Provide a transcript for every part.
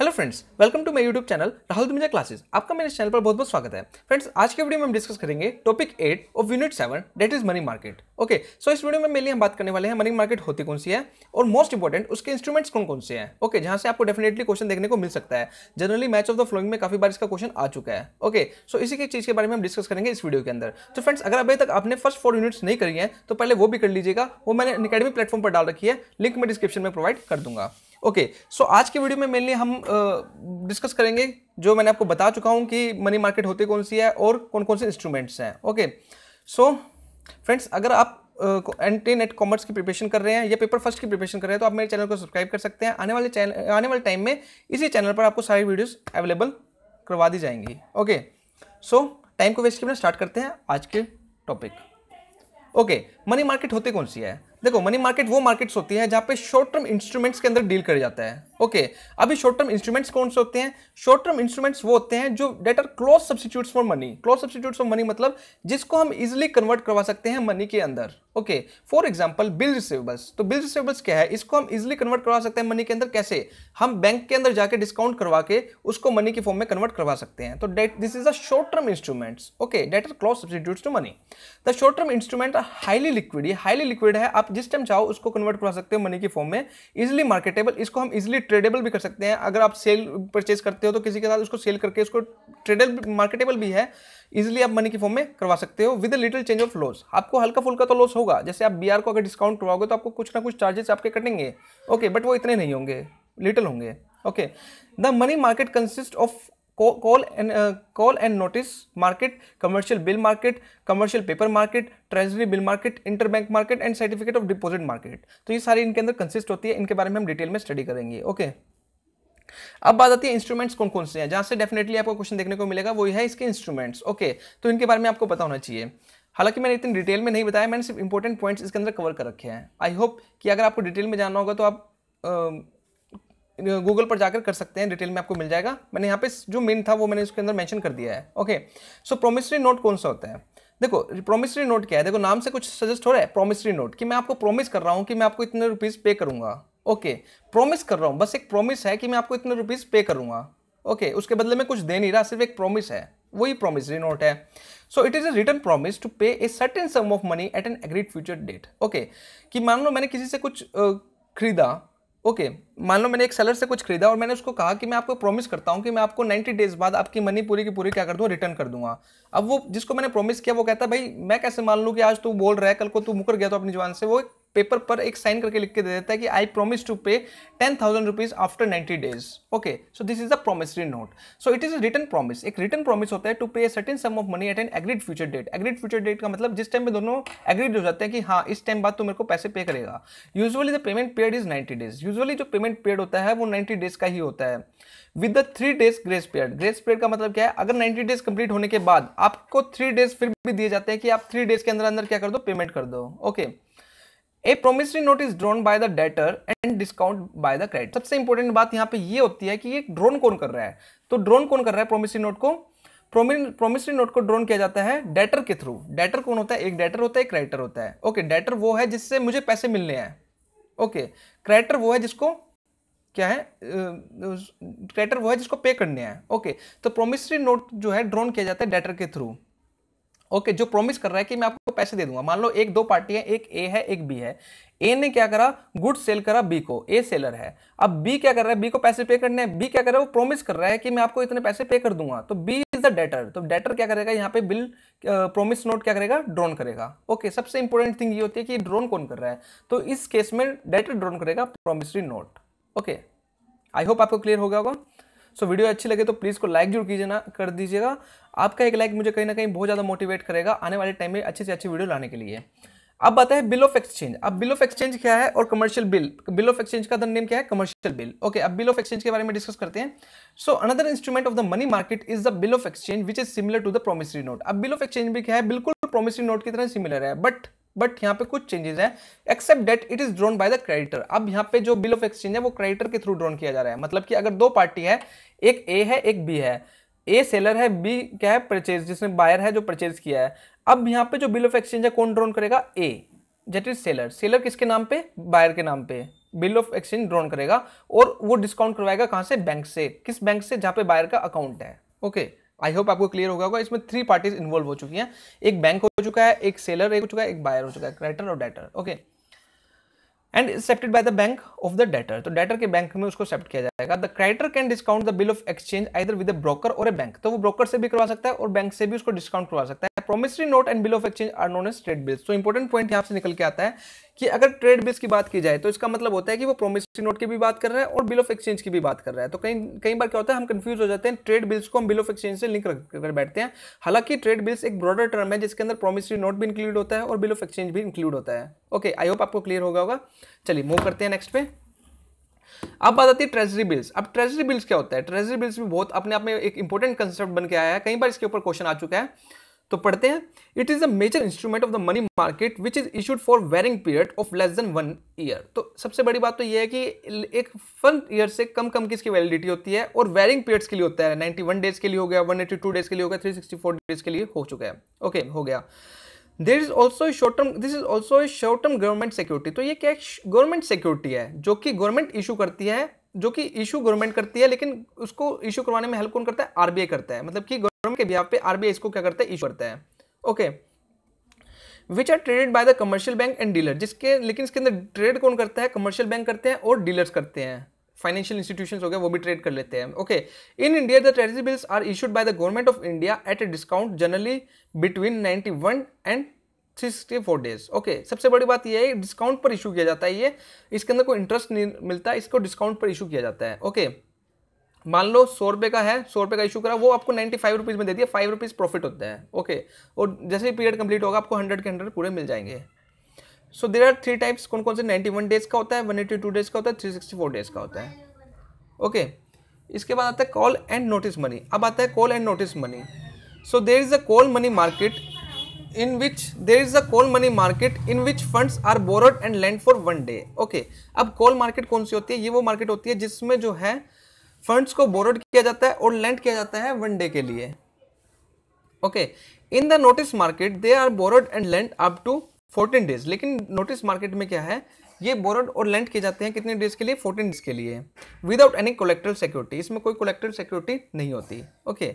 Hello friends welcome to my YouTube channel Rahul Dumija classes आपका मेरे channel पर बहुत बहुत स्वागत है फ्रेंड्स आज के वीडियो में हम डिस्कस करेंगे topic eight of unit seven that is money market okay so इस वीडियो में मेनली हम बात करने वाले हैं मनी मार्केट होती कौन सी है और मोस्ट इंपॉर्टेंट उसके इंस्ट्रूमेंट्स कौन कौन से हैं ओके okay, जहां से आपको डेफिनेटली क्वेश्चन देखने को मिल सकता है generally match of the following में काफी बार इसका क्वेश्चन आ चुका है ओके okay, सो so इसी की चीज के बारे में हम डिस्कस करेंगे इस वीडियो के अंदर तो फ्रेंड्स अगर अभी तक आपने फर्स्ट फोर यूनिट्स नहीं करी है तो पहले वो भी कर लीजिएगा वो मैंने अकेडमी प्लेटफॉर्म पर डाल रखी है लिंक मैं डिस्क्रिप्शन में प्रोवाइड कर दूंगा ओके okay, सो so आज के वीडियो में मेनली हम डिस्कस uh, करेंगे जो मैंने आपको बता चुका हूँ कि मनी मार्केट होती कौन सी है और कौन कौन से इंस्ट्रूमेंट्स हैं ओके सो फ्रेंड्स अगर आप एंटी नेट कॉमर्स की प्रिपरेशन कर रहे हैं या पेपर फर्स्ट की प्रिपरेशन कर रहे हैं तो आप मेरे चैनल को सब्सक्राइब कर सकते हैं आने वाले चैनल आने वाले टाइम में इसी चैनल पर आपको सारी वीडियोस अवेलेबल करवा दी जाएंगी ओके सो टाइम को वेस्ट किए स्टार्ट करते हैं आज के टॉपिक ओके मनी मार्केट होती कौन सी है देखो मनी मार्केट वो मार्केट्स होती है जहाँ पे शॉर्ट टर्म इंस्ट्रूमेंट्स के अंदर डील कर जाता है ओके okay, अभी शॉर्ट टर्म इंस्ट्रूमेंट्स कौन से होते हैं शॉर्ट टर्म इंस्ट्रूमेंट्स वो होते हैं जो that are close substitutes for money close substitutes for money मतलब जिसको हम इजिली कन्वर्ट करवा सकते हैं मनी के अंदर okay for example bill receivables तो बिल रिसीवेबल्स क्या है इसको हम इजिली कन्वर्ट करवा सकते हैं मनी के अंदर कैसे हम बैंक के अंदर जाकर डिस्काउंट करवा के उसको मनी के फॉर्म में कन्वर्ट करवा सकते हैं तो that this is a short term instruments okay that are close substitute to money the short term instrument highly liquid highly liquid है आप जिस टाइम चाहो उसको कन्वर्ट करवा सकते हो मनी के फॉर्म में इजिली मार्केटेबल इसको हम इजिली ट्रेडेबल भी कर सकते हैं अगर आप सेल परचेज करते हो तो किसी के साथ उसको सेल करके उसको ट्रेडेबल मार्केटेबल भी है इजिली आप मनी की फॉर्म में करवा सकते हो with little change of loss आपको हल्का फुल्का तो लॉस होगा जैसे आप बी को अगर डिस्काउंट करवाओगे तो आपको कुछ ना कुछ चार्जेस आपके कटेंगे ओके बट वो इतने नहीं होंगे लिटिल होंगे okay the money market consist of call and call and notice market commercial bill market commercial paper market treasury bill market interbank market and certificate of deposit market तो ये सारी इनके अंदर कंसिस्ट होती है इनके बारे में हम डिटेल में स्टडी करेंगे ओके अब बात आती है इंस्ट्रूमेंट्स कौन कौन से हैं जहां से डेफिनेटली आपको क्वेश्चन देखने को मिलेगा वो है इसके इंस्ट्रूमेंट्स ओके तो इनके बारे में आपको पता होना चाहिए हालांकि मैंने इतनी डिटेल में नहीं बताया मैंने सिर्फ इंपॉर्टेंट पॉइंट्स इसके अंदर कवर कर रखे हैं आई होप कि अगर आपको डिटेल में जानना होगा तो आप uh, गूगल पर जाकर कर सकते हैं डिटेल में आपको मिल जाएगा मैंने यहाँ पे जो मेन था वो मैंने उसके अंदर मेंशन कर दिया है ओके सो प्रोमिसरी नोट कौन सा होता है देखो प्रोमिसरी नोट क्या है देखो नाम से कुछ सजेस्ट हो रहा है प्रोमिसरी नोट कि मैं आपको प्रोमिस कर रहा हूँ कि मैं आपको इतने रुपीज़ पे करूँगा ओके प्रोमिस कर रहा हूँ बस एक प्रोमिस है कि मैं आपको इतने रुपीज़ पे करूँगा ओके उसके बदले में कुछ दे नहीं रहा सिर्फ एक प्रोमिस है वही प्रोमिसरी नोट है so it is a written promise to pay a certain sum of money at an agreed future date okay कि मान लो मैंने किसी से कुछ खरीदा ओके मान लो मैंने एक सेलर से कुछ खरीदा और मैंने उसको कहा कि मैं आपको प्रॉमिस करता हूँ कि मैं आपको 90 डेज बाद आपकी मनी पूरी की पूरी क्या कर दूँ रिटर्न कर दूंगा अब वो जिसको मैंने प्रॉमिस किया वो कहता है भाई मैं कैसे मान लूँ कि आज तू बोल रहा है कल को तू मुकर गया तो अपनी जवान से वो पेपर पर एक साइन करके लिख के दे देता है कि I promise to pay ten thousand rupees after ninety days okay so this is a promissory note so it is a written promise एक रिटर्न प्रॉमिस होता है to pay certain sum of money at an agreed future date agreed future date का मतलब जिस time पे दोनों agreed हो जाते हैं कि हाँ इस टाइम बाद तो मेरे को पैसे पे करेगा usually the payment paid is ninety days usually जो पेमेंट पेड होता है वो नाइन्टी डेज का ही होता है with the three days grace period grace period का मतलब क्या है अगर नाइन्टी डेज कंप्लीट होने के बाद आपको थ्री डेज फिर भी दिए जाते हैं कि आप थ्री डेज के अंदर अंदर क्या कर दो पेमेंट कर दो okay okay. A promissory note is drawn by the debtor and discount by the credit सबसे इंपॉर्टेंट बात यहाँ पे ये होती है कि ये ड्रोन कौन कर रहा है तो ड्रोन कौन कर रहा है प्रोमिसरी नोट को प्रोमिसरी नोट को ड्रोन किया जाता है डेटर के थ्रू डेटर कौन होता है एक डेटर होता है एक क्रेडिटर होता है ओके डेटर वो है जिससे मुझे पैसे मिलने हैं ओके क्रेडिटर वो है जिसको क्या है क्रेडिटर वो है जिसको पे करने हैं ओके तो प्रोमिसरी नोट जो है ड्रोन किया जाता है डेटर के थ्रू ओके जो प्रॉमिस कर रहा है कि मैं आपको पैसे दे दूंगा मान लो एक दो पार्टी है एक ए है एक बी है ए ने क्या करा गुड सेल करा बी को ए सेलर है अब बी क्या कर रहा है बी को पैसे पे करने हैं बी क्या कर रहा है वो प्रॉमिस कर रहा है कि मैं आपको इतने पैसे पे कर दूंगा तो बी इज द डेटर तो डेटर क्या करेगा यहाँ पे बिल प्रॉमिस नोट क्या करेगा ड्रोन करेगा ओके सबसे इंपॉर्टेंट थिंग ये होती है कि ड्रोन कौन कर रहा है तो इस केस में डेटर ड्रोन करेगा promissory note okay I hope आपको क्लियर हो गया होगा सो वीडियो अच्छी लगे तो प्लीज़ को लाइक जरूर कीजिए ना कर दीजिएगा आपका एक लाइक मुझे कहीं ना कहीं बहुत ज़्यादा मोटिवेट करेगा आने वाले टाइम में अच्छे से अच्छी वीडियो लाने के लिए अब बताए बिल ऑफ एक्सचेंज अब बिल ऑफ एक्सचेंज क्या है और commercial bill bill of exchange का नेम क्या है कमर्शियल बिल ओके अब बिल ऑफ एक्सचेंज के बारे में डिस्कस करते हैं so another instrument of the money market is the bill of exchange which is similar to the promissory note अब बिल ऑफ एक्सचेंज भी क्या है बिल्कुल प्रोमिसरी नोट की तरह सिमिलर है बट बट यहाँ पे कुछ चेंजेस हैं except that it is drawn by the creditor अब यहाँ पे जो बिल ऑफ एक्सचेंज है वो क्रेडिटर के थ्रू ड्रोन किया जा रहा है मतलब कि अगर दो पार्टी है एक ए है एक बी है ए सेलर है बी क्या है परचेज जिसने बायर है जो परचेज किया है अब यहाँ पे जो बिल ऑफ एक्सचेंज है कौन ड्रोन करेगा ए जेट इज सेलर सेलर किसके नाम पे बायर के नाम पे बिल ऑफ एक्सचेंज ड्रोन करेगा और वो डिस्काउंट करवाएगा कहाँ से बैंक से किस बैंक से जहाँ पे बायर का अकाउंट है ओके okay. आई होप आपको क्लियर होगा होगा इसमें थ्री पार्टीज इन्वॉल्व हो चुकी हैं एक बैंक हो चुका है एक सेलर हो चुका है एक बायर हो चुका है क्रेडिटर और debtor okay okay? And accepted by the bank of the debtor तो डेटर के बैंक में उसको एक्सेप्ट किया जाएगा the creditor can discount the bill of exchange either with a broker or a bank तो वो ब्रोकर से भी करवा सकता है और बैंक से भी उसको डिस्काउंट करवा सकता है promissory note and bill of exchange are known as trade bills तो इंपॉर्टेंट पॉइंट यहाँ से निकल के आता है कि अगर ट्रेड बिल्स की बात की जाए तो इसका मतलब होता है कि वो प्रोमिसरी नोट की भी बात कर रहा है और बिल ऑफ एक्सचेंज की भी बात कर रहा है तो कई कई बार क्या होता है हम कंफ्यूज हो जाते हैं ट्रेड बिल्स को हम बिल ऑफ एक्सचेंज से लिंक कर बैठते हैं हालांकि ट्रेड बिल्स एक ब्रॉडर टर्म है जिसके अंदर प्रोमिसरी नोट भी इंक्लूड होता है और बिल ऑफ एक्सचेंज भी इंक्लूड होता है ओके आई होप आपको क्लियर होगा होगा चलिए मूव करते हैं नेक्स्ट पे अब बात आती है ट्रेजरी बिल्स अब ट्रेजरी बिल्स क्या होता है ट्रेजरी बिल्स भी बहुत अपने आप में एक इंपॉर्टेंट कंसेप्ट बन के आया है कई बार इसके ऊपर क्वेश्चन आ चुका है तो पढ़ते हैं it is a major instrument of the money market which is issued for varying period of less than one year तो सबसे बड़ी बात तो यह है कि एक वन ईयर से कम कम की इसकी वैलिडिटी होती है और वेरिंग पीरियड्स के लिए होता है 91 डेज के लिए हो गया 182 डेज के लिए हो गया 364 डेज के लिए हो चुका है ओके okay, हो गया there is also short term this is also a short term government security तो ये क्या गवर्नमेंट सिक्योरिटी है जो कि गवर्नमेंट इशू करती है जो कि इशू गवर्नमेंट करती है लेकिन उसको इशू करवाने में हेल्प कौन करता है आरबीआई करता है मतलब कि गवर्नमेंट के बिहाफ पे आरबीआई इसको क्या करता है इशू करता है okay which are traded by the commercial bank and dealer जिसके लेकिन इसके अंदर ट्रेड कौन करता है कमर्शियल बैंक करते हैं और डीलर्स करते हैं फाइनेंशियल इंस्टीट्यूशन हो गया वो भी ट्रेड कर लेते हैं okay in India the treasury bills are issued by the government of India at a discount generally between ninety one and three sixty four days okay सबसे बड़ी बात यह है डिस्काउंट पर इशू किया जाता है ये इसके अंदर कोई इंटरेस्ट नहीं मिलता इसको डिस्काउंट पर इशू किया जाता है ओके मान लो सौ रुपये का है सौ रुपये का इशू करा वो आपको नाइन्टी फाइव रुपीज़ में दे दिया फाइव रुपीज़ प्रॉफिट होता है ओके और जैसे ही पीरियड कंप्लीट होगा आपको हंड्रेड के हंड्रेड पूरे मिल जाएंगे so there are three types कौन कौन से नाइन्टी वन डेज का होता है वन एटी टू डेज का होता है थ्री सिक्सटी फोर डेज का होता है ओके okay. इसके बाद आता है कॉल एंड नोटिस मनी अब आता है call and notice money so there is a call money market in which there is a call money market in which funds are borrowed and lend for one day okay अब call market कौन सी होती है ये वो market होती है जिसमें जो है फंड्स को बोरड किया जाता है और लैंड किया जाता है वन डे के लिए okay in the notice market they are borrowed and lend up to fourteen days लेकिन नोटिस मार्केट में क्या है ये बोरोड और लेंट किए जाते हैं कितने डेज के लिए फोर्टीन डेज के लिए विदाउट एनी कोलेक्ट्रल सिक्योरिटी इसमें कोई कोलेक्ट्रल सिक्योरिटी नहीं होती ओके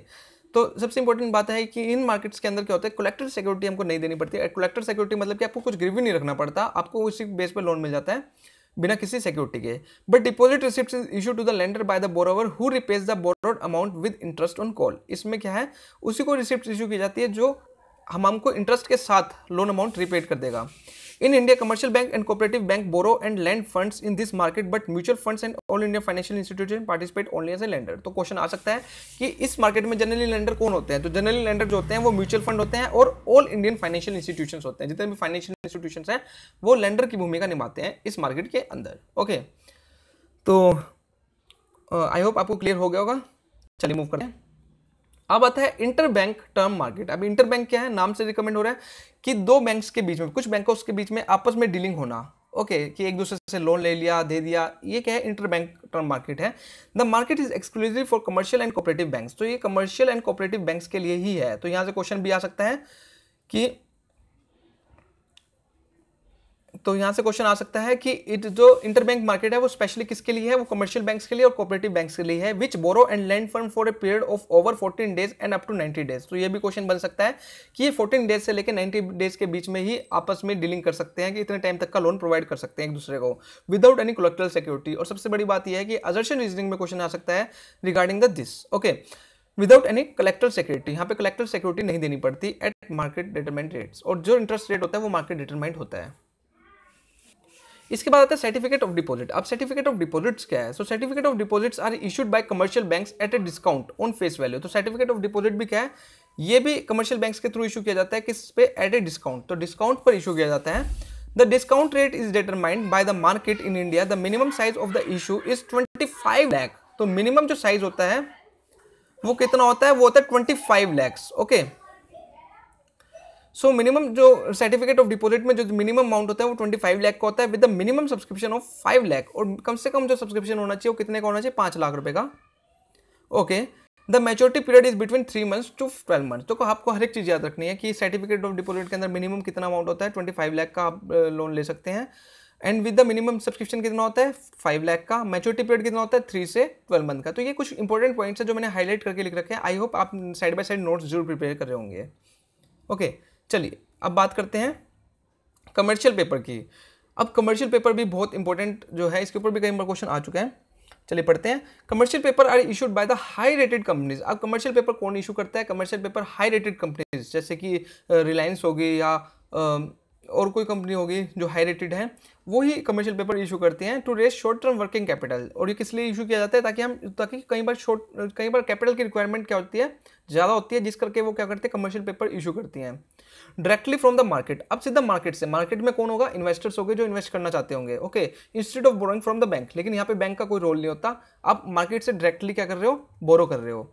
तो सबसे इंपॉर्टेंट बात है कि इन मार्केट्स के अंदर क्या होता है कोलेक्ट्रल सिक्योरिटी हमको नहीं देनी पड़ती है कलेक्टर सिक्योरिटी मतलब कि आपको कुछ गिरवी नहीं रखना पड़ता आपको उसी बेस पर लोन मिल जाता है बिना किसी सिक्योरिटी के but deposit receipt is issue to the lender by the borrower who repays the borrowed amount with interest on call इसमें क्या है उसी को रिसिप्ट इशू की जाती है जो हम हमको इंटरेस्ट के साथ लोन अमाउंट रिपेड कर देगा in India commercial bank and cooperative bank borrow and lend funds in this market but mutual funds and all India financial institution participate only as a lender तो question आ सकता है कि इस market में generally lender कौन होते हैं तो जनरली लेंडर जो होते हैं वो म्यूचुअल फंड होते हैं और ऑल इंडियन फाइनेंशियल इंस्टीट्यूशन होते हैं जितने भी फाइनेंशियल इंस्टीट्यूशन हैं वो लैंडर की भूमिका निभाते हैं इस मार्केट के अंदर ओके तो आई होप आपको क्लियर हो गया होगा चलिए मूव करते हैं हाँ, अब आता है इंटरबैंक टर्म मार्केट अब इंटरबैंक क्या है नाम से रिकमेंड हो रहा है कि दो बैंक्स के बीच में कुछ बैंकों के बीच में आपस में डीलिंग होना ओके okay, कि एक दूसरे से लोन ले लिया दे दिया ये क्या है इंटरबैंक टर्म मार्केट है the market is exclusive for commercial and cooperative banks तो ये कमर्शियल एंड कोऑपरेटिव बैंक्स के लिए ही है तो यहाँ से क्वेश्चन भी आ सकता है कि तो यहाँ से क्वेश्चन आ सकता है कि इट जो इंटरबैंक मार्केट है वो स्पेशली किसके लिए है वो कमर्शियल बैंक्स के लिए और कोऑपरेटिव बैंक्स के लिए है which borrow and lend fund for a period of over 14 days and up to 90 days तो ये भी क्वेश्चन बन सकता है कि ये 14 डेज से लेकर 90 डेज के बीच में ही आपस में डीलिंग कर सकते हैं कि इतने टाइम तक का लोन प्रोवाइड कर सकते हैं एक दूसरे को विदाउट एनी कोलेक्ट्रल सिक्योरिटी और सबसे बड़ी बात यह है कि अजर्शन रीजनिंग में क्वेश्चन आ सकता है regarding the this okay without any collateral security यहाँ पे कलेक्टर सिक्योरिटी नहीं देनी पड़ती एट मार्केट डिटरमेंट रेट्स और जो इंटरेस्ट रेट होता है वो मार्केट डिटरमेंट होता है इसके बाद आता है सर्टिफिकेट ऑफ डिपॉजिट अब सर्टिफिकेट ऑफ डिपॉजिट्स क्या है so certificate of deposits are issued by commercial banks at a discount on face value तो सर्टिफिकेट ऑफ डिपॉजिट भी क्या है ये भी कमर्शियल बैंक्स के थ्रू इशू किया जाता है किस पे एट ए डिस्काउंट तो डिस्काउंट पर इशू किया जाता है the discount rate is determined by the market in India the minimum size of the issue is twenty five lakh तो मिनिमम जो साइज होता है वो कितना होता है वो होता है twenty five lakhs okay so so, minimum जो सर्टिफिकेट ऑफ डिपॉजिट में जो मिनिमम अमाउंट होता है वो ट्वेंटी फाइव लैख का होता है with the minimum subscription of five lakh और कम से कम जो सब्सक्रिप्शन होना चाहिए वो कितने का होना चाहिए पाँच लाख रुपये का okay the maturity period is between three months to twelve months तो आपको हर एक चीज़ याद रखनी है कि सर्टिफिकेट ऑफ डिपॉजिट के अंदर मिनिमम कितना अमाउंट होता है ट्वेंटी फाइव लैख का आप लोन ले सकते हैं and with the minimum subscription कितना होता है फाइव लाख का मैच्योरिटी पीरियड कितना होता है थ्री से ट्वेल्व मंथ का तो ये कुछ इंपॉर्टेंट पॉइंट्स है जो मैंने हाईलाइट करके लिख रखे हैं आई होप आप साइड बाय साइड नोट्स जरूर प्रिपेयर कर रहे होंगे ओके okay. चलिए अब बात करते हैं कमर्शियल पेपर की अब कमर्शियल पेपर भी बहुत इंपॉर्टेंट जो है इसके ऊपर भी कई बार क्वेश्चन आ चुके हैं चलिए पढ़ते हैं commercial paper are issued by the high rated companies अब कमर्शियल पेपर कौन इशू करता है commercial paper high rated companies जैसे कि रिलायंस होगी या और कोई कंपनी होगी जो हाई रेटेड है वो ही कमर्शियल पेपर इशू करती हैं to raise short term working capital और ये किस लिए इशू किया जाता है ताकि हम ताकि कई बार शॉर्ट कई बार कैपिटल की रिक्वायरमेंट क्या होती है ज़्यादा होती है जिस करके वो क्या करते हैं कमर्शियल पेपर इशू करती हैं डायरेक्टली फ्रॉम द मार्केट अब सीधा मार्केट से मार्केट में कौन होगा इन्वेस्टर्स होंगे जो इन्वेस्ट करना चाहते होंगे okay instead of borrowing from the bank लेकिन यहाँ पे बैंक का कोई रोल नहीं होता आप मार्केट से डायरेक्टली क्या कर रहे हो बोरो कर रहे हो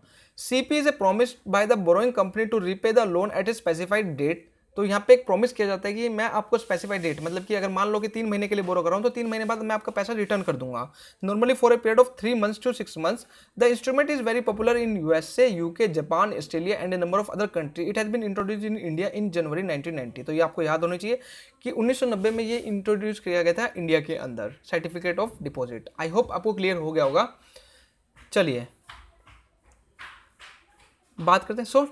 C P is a promised by the borrowing company to repay the loan at a specified date तो यहाँ पे एक प्रॉमिस किया जाता है कि मैं आपको स्पेसिफाइड डेट मतलब कि अगर मान लो कि तीन महीने के लिए बोरो कर रहा हूँ तो तीन महीने बाद मैं आपका पैसा रिटर्न कर दूंगा normally for a period of three months to six months the instrument is very popular in USA UK Japan Australia and a number of other country it has been introduce in India in January nineteen तो ये आपको याद होना चाहिए कि नब्बे में ये इंट्रोड्यूस किया गया था इंडिया के अंदर certificate of deposit I hope आपको क्लियर हो गया होगा चलिए बात करते हैं सो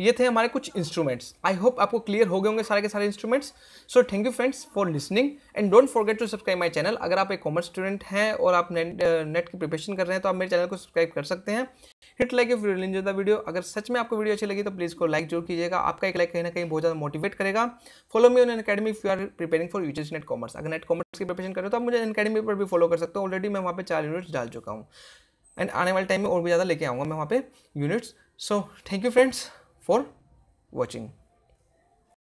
ये थे हमारे कुछ इंस्ट्रूमेंट्स आई होप आपको क्लियर हो गए होंगे सारे के सारे instruments so thank you friends for listening and don't forget to subscribe my channel अगर आप एक कॉमर्स स्टूडेंट हैं और आप नेट नेट uh, की प्रिपरेशन कर रहे हैं तो आप मेरे चैनल को सब्सक्राइब कर सकते हैं hit like if really enjoy the video अगर सच में आपको वीडियो अच्छी लगी तो प्लीज़ को लाइक जरूर कीजिएगा आपका एक लाइक कहीं ना कहीं बहुत ज़्यादा मोटिवेट करेगा follow me on Unacademy if you are preparing for futures NET commerce अगर नेट कॉमर्स की प्रिपरेशन करें तो आप मुझे एन अकेडमी पर भी फॉलो कर सकते हो ऑलरेडी मैं वहाँ पर चार यूनिट्स डाल चुका हूँ एंड आने वाले टाइम में और भी ज़्यादा लेके आऊँगा मैं वहाँ पे units so thank you friends for watching.